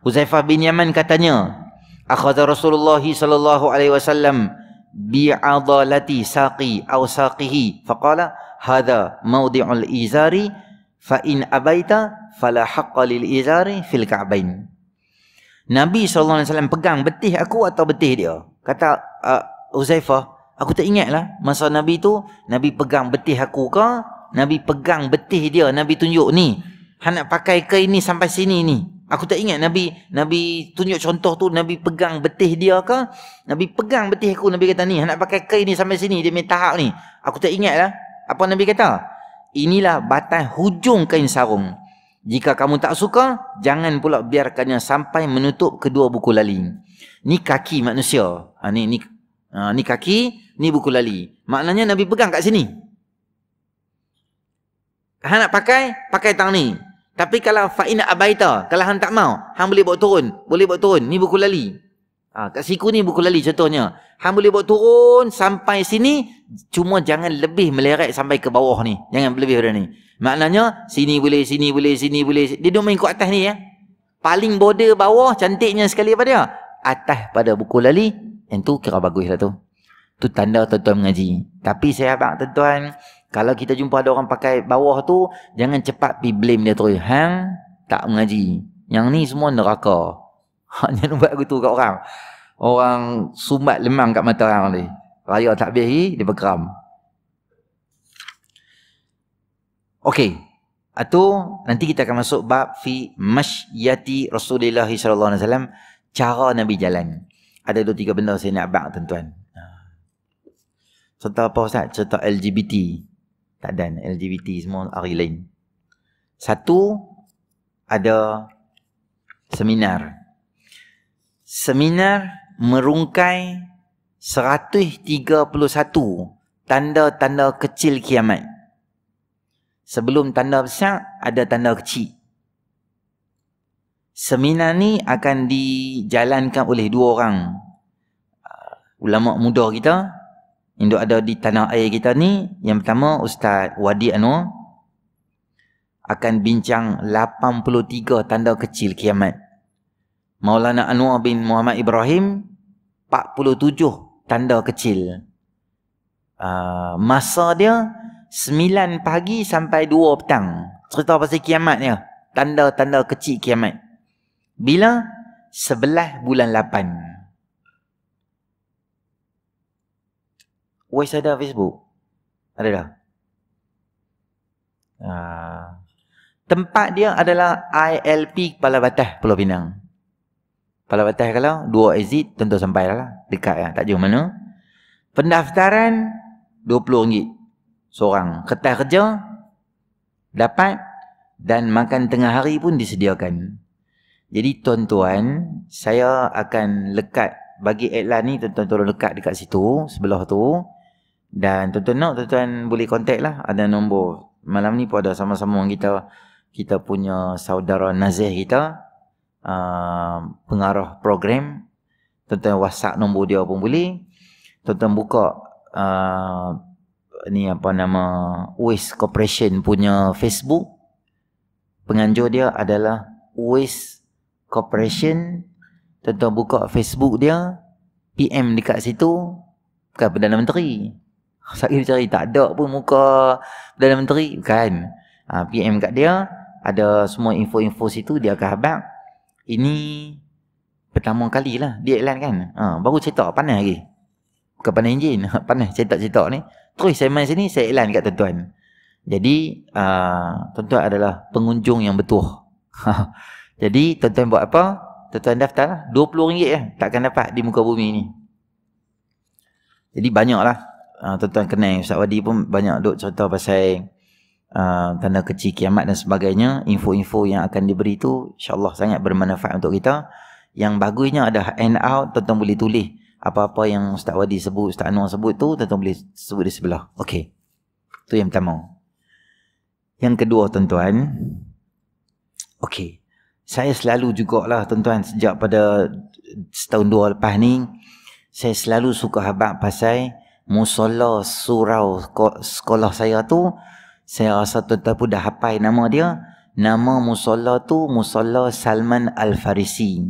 A: Huzaifah bin Yaman katanya akhadha Rasulullah sallallahu alaihi wasallam bi'adalati saqi aw saqihi faqala hadha mawdi'ul izari fa in abaita fala haqqa lil izari fil ka'bain Nabi SAW pegang betih aku atau betih dia kata uh, Uzaifah aku tak ingatlah masa Nabi tu Nabi pegang betih aku ke Nabi pegang betih dia Nabi tunjuk ni hendak pakai ke ini sampai sini ni Aku tak ingat Nabi Nabi tunjuk contoh tu Nabi pegang betih dia ke Nabi pegang betih aku Nabi kata ni Nak pakai kain ni sampai sini Dia main tahap ni Aku tak ingat lah Apa Nabi kata Inilah batas hujung kain sarung Jika kamu tak suka Jangan pula biarkannya sampai menutup kedua buku lali Ni kaki manusia ha, ni, ni, ha, ni kaki Ni buku lali Maknanya Nabi pegang kat sini Ha nak pakai Pakai tang ni tapi kalau fa'ina abaita, kalau hang tak mau, hang boleh bawa turun. Boleh bawa turun. Ni buku lali. Ha, kat siku ni buku lali contohnya. Hang boleh bawa turun sampai sini, cuma jangan lebih meleret sampai ke bawah ni. Jangan lebih dari ni. Maknanya, sini boleh, sini boleh, sini boleh. Dia duduk main kuat atas ni ya. Paling border bawah, cantiknya sekali pada dia. Atas pada buku lali, yang tu kira bagus lah tu. Tu tanda tuan-tuan mengaji. Tapi saya abang tuan-tuan, kalau kita jumpa ada orang pakai bawah tu, jangan cepat pergi blame dia terus. Hang, tak mengaji. Yang ni semua neraka. Hanya nombor aku tu kat orang. Orang sumat lemang kat mata orang ni. Raya tak habis lagi, dia berkeram. Okey. Atau nanti kita akan masuk bab fi masyati Rasulullah sallallahu alaihi wasallam cara Nabi jalan. Ada dua tiga benda saya nak bab tuan-tuan. Contoh apa Ustaz? Contoh LGBT tak dan LGBT semua hari lain. Satu ada seminar. Seminar merungkai 131 tanda-tanda kecil kiamat. Sebelum tanda besar ada tanda kecil. Seminar ni akan dijalankan oleh dua orang uh, ulama muda kita yang duk ada di tanah air kita ni yang pertama Ustaz Wadi Anwar akan bincang 83 tanda kecil kiamat Maulana Anwar bin Muhammad Ibrahim 47 tanda kecil uh, masa dia 9 pagi sampai 2 petang cerita pasal kiamat dia lah. tanda-tanda kecil kiamat bila 11 bulan 8 ada Facebook. Ada dah. Ha. Tempat dia adalah ILP Kepala Batas Pulau Pinang. Kepala Batas kalau dua exit tentu sampai lah. Dekat lah. Tak jauh mana. Pendaftaran RM20 seorang. Kertas kerja dapat dan makan tengah hari pun disediakan. Jadi tuan-tuan, saya akan lekat bagi iklan ni tuan-tuan tolong lekat dekat situ sebelah tu. Dan tuan-tuan nak, tuan-tuan boleh contact lah. Ada nombor. Malam ni pun ada sama-sama kita. Kita punya saudara Nazir kita. Uh, pengarah program. Tuan-tuan whatsapp nombor dia pun boleh. Tuan-tuan buka uh, ni apa nama Waste Corporation punya Facebook. Penganjur dia adalah Waste Corporation. Tuan-tuan buka Facebook dia. PM dekat situ. Bukan Perdana Menteri. Saya dia cari tak ada pun muka Perdana Menteri Bukan ha, ah, PM kat dia Ada semua info-info situ Dia akan habak Ini Pertama kali lah Dia iklan kan ha, Baru cerita panas lagi Bukan panas enjin Panas cerita-cerita ni Terus saya main sini Saya iklan kat tuan-tuan Jadi uh, Tuan-tuan adalah Pengunjung yang betul Jadi tuan-tuan buat apa Tuan-tuan daftar lah RM20 lah Takkan dapat di muka bumi ni Jadi banyak lah Ah, tuan-tuan kenal Ustaz Wadi pun banyak duk cerita pasal Uh, tanda kecil kiamat dan sebagainya info-info yang akan diberi tu Allah sangat bermanfaat untuk kita yang bagusnya ada hand out tuan-tuan boleh tulis apa-apa yang Ustaz Wadi sebut Ustaz Anwar sebut tu tuan-tuan boleh sebut di sebelah Okey, tu yang pertama yang kedua tuan-tuan ok saya selalu jugalah tuan-tuan sejak pada setahun dua lepas ni saya selalu suka habak pasal musola surau sekolah saya tu saya rasa tu tak pun dah hafal nama dia nama musola tu musola Salman Al-Farisi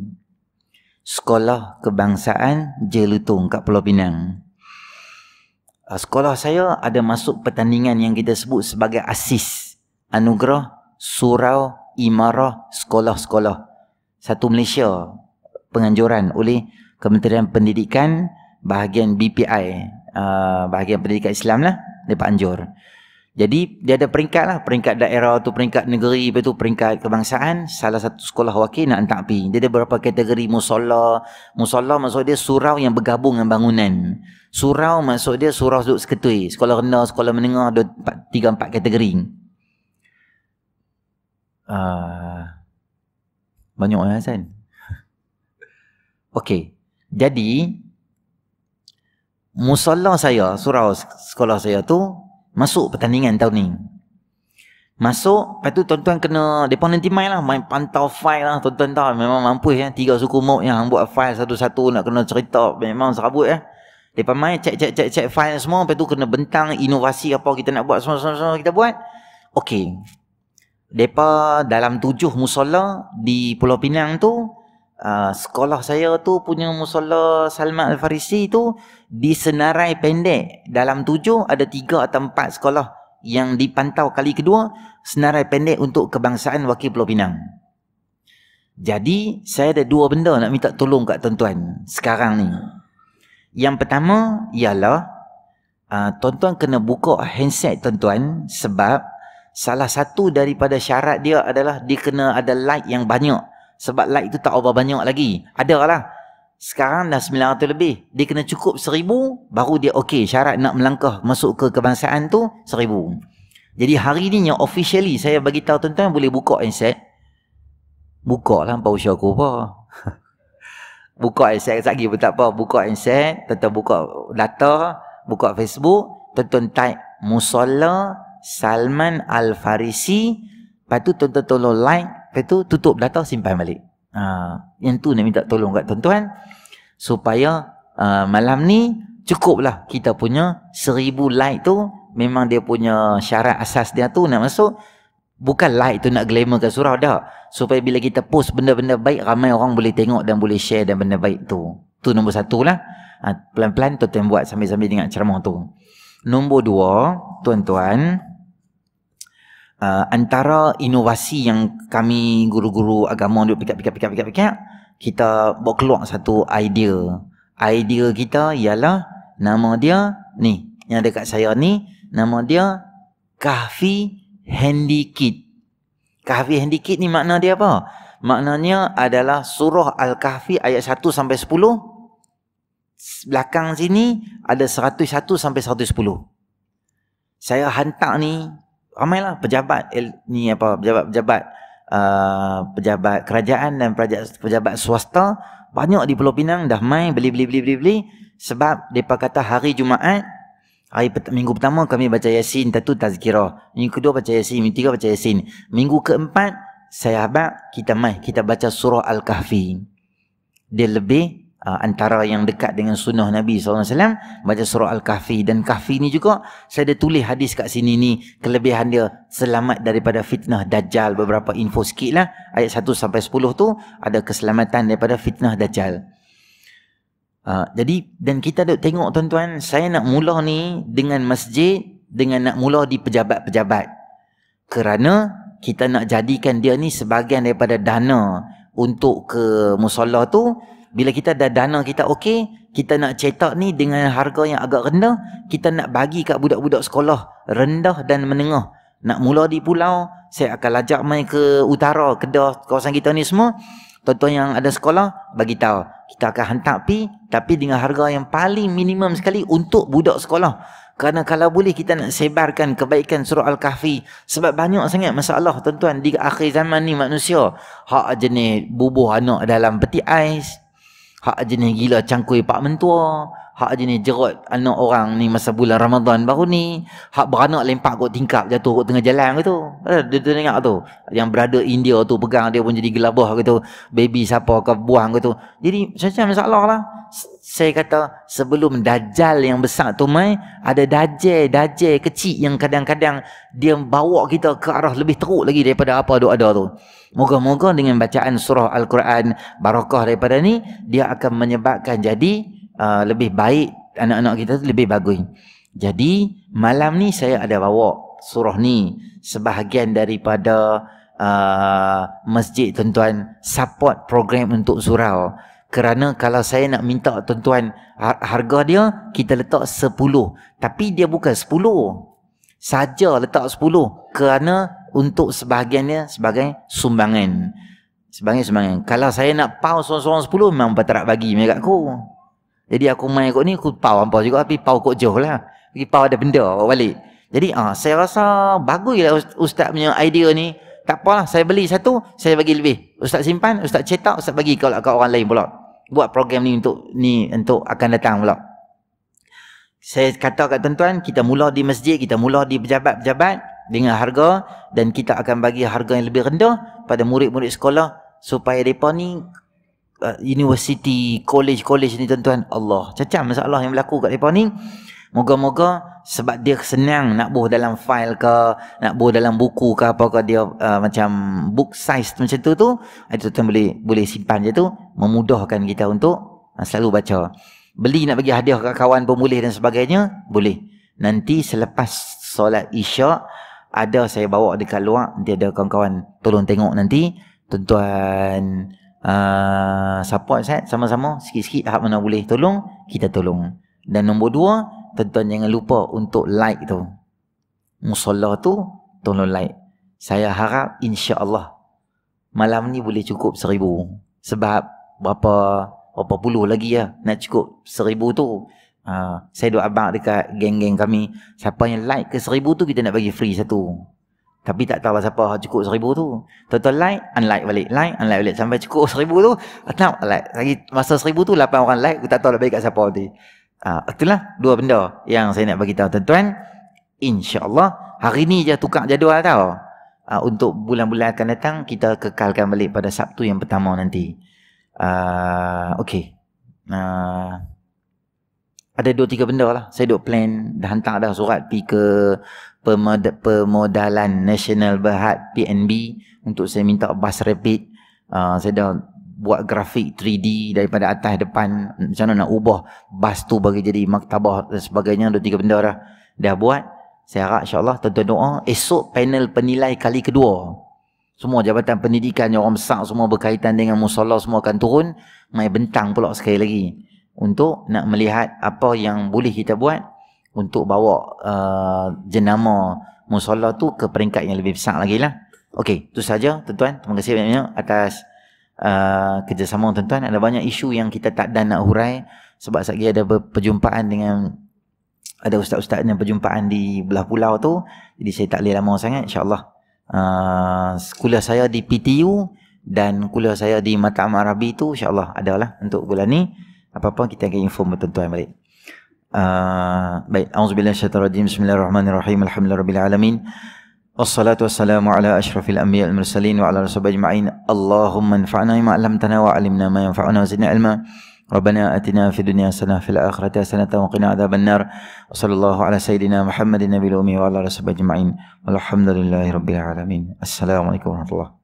A: sekolah kebangsaan Jelutong kat Pulau Pinang ah, sekolah saya ada masuk pertandingan yang kita sebut sebagai asis anugerah surau imarah sekolah-sekolah satu Malaysia penganjuran oleh Kementerian Pendidikan bahagian BPI Ah, bahagian pendidikan Islam lah dia panjur jadi dia ada peringkat lah peringkat daerah tu peringkat negeri lepas tu peringkat kebangsaan salah satu sekolah wakil nak hantar pi dia ada berapa kategori musola musola maksud dia surau yang bergabung dengan bangunan surau maksud dia surau duduk seketui sekolah rendah sekolah menengah ada 3-4 kategori uh, banyak orang Hassan Okey. Jadi, musalla saya surau sekolah saya tu masuk pertandingan tahun ni masuk lepas tu tuan-tuan kena depa nanti main lah main pantau file lah tuan-tuan tahu memang mampu ya tiga suku mok yang buat file satu-satu nak kena cerita memang serabut ya depa main cek cek cek cek file semua lepas tu kena bentang inovasi apa kita nak buat semua-semua kita buat okey depa dalam tujuh musolla di Pulau Pinang tu Ah, sekolah saya tu punya musola Salman Al-Farisi tu di senarai pendek dalam tujuh ada tiga atau empat sekolah yang dipantau kali kedua senarai pendek untuk kebangsaan wakil Pulau Pinang jadi saya ada dua benda nak minta tolong kat tuan-tuan sekarang ni yang pertama ialah uh, tuan-tuan kena buka handset tuan-tuan sebab salah satu daripada syarat dia adalah dia kena ada like yang banyak sebab light tu tak ubah banyak lagi. Ada lah. Sekarang dah 900 lebih. Dia kena cukup 1000 baru dia okey syarat nak melangkah masuk ke kebangsaan tu 1000. Jadi hari ni yang officially saya bagi tahu tuan-tuan boleh buka headset. Buka lah apa usia aku apa. buka headset lagi pun tak apa. Buka headset, tuan-tuan buka data, buka Facebook, tuan-tuan type Musola Salman Al-Farisi. Lepas tu tuan-tuan tolong like, Lepas tu tutup data simpan balik. Ha, yang tu nak minta tolong kat tuan-tuan supaya uh, malam ni cukuplah kita punya seribu like tu memang dia punya syarat asas dia tu nak masuk bukan like tu nak glamour glamourkan surau dah supaya bila kita post benda-benda baik ramai orang boleh tengok dan boleh share dan benda baik tu tu nombor satu lah ha, pelan-pelan tuan-tuan buat sambil-sambil dengan ceramah tu nombor dua tuan-tuan uh, antara inovasi yang kami guru-guru agama duk pikat-pikat-pikat-pikat-pikat, kita bawa keluar satu idea. Idea kita ialah nama dia ni yang dekat saya ni nama dia Kahfi Handy Kit. Kahfi Handy Kit ni makna dia apa? Maknanya adalah surah Al-Kahfi ayat 1 sampai 10. Belakang sini ada 101 sampai 110. Saya hantar ni ramailah pejabat eh, ni apa pejabat-pejabat uh, pejabat kerajaan dan pejabat, pejabat swasta banyak di Pulau Pinang dah mai beli beli beli beli beli sebab depa kata hari Jumaat hari pet- minggu pertama kami baca yasin tatu tazkirah minggu kedua baca yasin minggu ketiga baca yasin minggu keempat saya habaq kita mai kita baca surah al-kahfi dia lebih Ah, antara yang dekat dengan sunnah Nabi SAW baca surah Al-Kahfi dan Kahfi ni juga saya ada tulis hadis kat sini ni kelebihan dia selamat daripada fitnah Dajjal beberapa info sikit lah ayat 1 sampai 10 tu ada keselamatan daripada fitnah Dajjal uh, jadi dan kita duk tengok tuan-tuan saya nak mula ni dengan masjid dengan nak mula di pejabat-pejabat kerana kita nak jadikan dia ni sebahagian daripada dana untuk ke musallah tu bila kita dah dana kita okey, kita nak cetak ni dengan harga yang agak rendah, kita nak bagi kat budak-budak sekolah rendah dan menengah. Nak mula di pulau, saya akan lajak main ke utara, Kedah, kawasan kita ni semua. tuan yang ada sekolah, bagi tahu. Kita akan hantar pi tapi dengan harga yang paling minimum sekali untuk budak sekolah. Kerana kalau boleh kita nak sebarkan kebaikan surah Al-Kahfi Sebab banyak sangat masalah tuan-tuan Di akhir zaman ni manusia Hak jenis bubuh anak dalam peti ais Hak jenis gila cangkui pak mentua Hak jenis jerot anak orang ni masa bulan Ramadan baru ni Hak beranak lempak kot tingkap jatuh kot tengah jalan gitu Dia tengok tu Yang berada India tu pegang dia pun jadi gelabah gitu Baby siapa ke buang gitu Jadi macam-macam masalah lah saya kata sebelum dajal yang besar tu mai ada dajjal-dajjal kecil yang kadang-kadang dia bawa kita ke arah lebih teruk lagi daripada apa doa ada tu. Moga-moga dengan bacaan surah al-Quran barakah daripada ni dia akan menyebabkan jadi uh, lebih baik anak-anak kita tu lebih bagus. Jadi malam ni saya ada bawa surah ni sebahagian daripada uh, masjid tuan-tuan support program untuk surau kerana kalau saya nak minta tuan-tuan harga dia kita letak 10 tapi dia bukan 10 saja letak 10 kerana untuk sebahagiannya sebagai sumbangan sebagai sumbangan kalau saya nak pau seorang-seorang 10 memang apa tak bagi mereka aku jadi aku main kot ni aku pau apa juga tapi pau kot jauh lah pergi pau ada benda balik jadi ah uh, saya rasa bagus lah ustaz punya idea ni tak apalah saya beli satu saya bagi lebih ustaz simpan ustaz cetak ustaz bagi kalau kat orang lain pula buat program ni untuk ni untuk akan datang pula. Saya kata kat tuan-tuan, kita mula di masjid, kita mula di pejabat-pejabat dengan harga dan kita akan bagi harga yang lebih rendah pada murid-murid sekolah supaya depa ni uh, university, college-college ni tuan-tuan, Allah. Cacam masalah yang berlaku kat depa ni. Moga-moga sebab dia senang nak buh dalam file ke, nak buh dalam buku ke apa ke dia uh, macam book size macam tu tu, ah, itu tuan boleh boleh simpan je tu, memudahkan kita untuk uh, selalu baca. Beli nak bagi hadiah ke kawan pemulih dan sebagainya, boleh. Nanti selepas solat isyak, ada saya bawa dekat luar, nanti ada kawan-kawan tolong tengok nanti. Tuan-tuan uh, support saya sama-sama, sikit-sikit hak mana boleh tolong, kita tolong. Dan nombor dua, tuan-tuan jangan lupa untuk like tu. Musola tu tolong like. Saya harap insya-Allah malam ni boleh cukup seribu sebab berapa berapa puluh lagi ya nak cukup seribu tu uh, saya doa abang dekat geng-geng kami siapa yang like ke seribu tu kita nak bagi free satu tapi tak tahu lah siapa cukup seribu tu total like unlike balik like unlike balik sampai cukup seribu tu tak like lagi masa seribu tu lapan orang like aku tak tahu lebih kat siapa nanti Uh, itulah dua benda yang saya nak bagi tahu tuan-tuan. Insya-Allah hari ni je tukar jadual tau. Uh, untuk bulan-bulan akan datang kita kekalkan balik pada Sabtu yang pertama nanti. Uh, ah, okay. Uh, ada dua tiga benda lah. Saya dok plan dah hantar dah surat pi ke Pemod- pemodalan nasional berhad PNB untuk saya minta bas rapid. Uh, saya dah buat grafik 3D daripada atas depan macam mana nak ubah bas tu bagi jadi maktabah dan sebagainya ada tiga benda dah dah buat saya harap insyaAllah tuan-tuan doa esok panel penilai kali kedua semua jabatan pendidikan yang orang besar semua berkaitan dengan musallah semua akan turun main bentang pula sekali lagi untuk nak melihat apa yang boleh kita buat untuk bawa uh, jenama musallah tu ke peringkat yang lebih besar lagi lah Okey, itu saja tuan-tuan. Terima kasih banyak-banyak atas uh, kerjasama tuan-tuan ada banyak isu yang kita tak dan nak hurai sebab sekali ada perjumpaan dengan ada ustaz-ustaz yang perjumpaan di belah pulau tu jadi saya tak boleh lama sangat insyaAllah uh, kuliah saya di PTU dan kuliah saya di Matlamat Arabi tu insyaAllah adalah untuk bulan ni apa-apa kita akan inform tuan-tuan balik uh, baik A'udzubillah syaitan Bismillahirrahmanirrahim Alhamdulillah Alamin والصلاة والسلام على أشرف الأنبياء المرسلين وعلى wa أجمعين اللهم انفعنا بما علمتنا وعلمنا ما ينفعنا وزدنا علما ربنا آتنا في الدنيا سنة في الآخرة سنة وقنا عذاب النار وصلى الله على سيدنا محمد النبي الأمي وعلى رسول أجمعين والحمد لله رب العالمين السلام عليكم ورحمة الله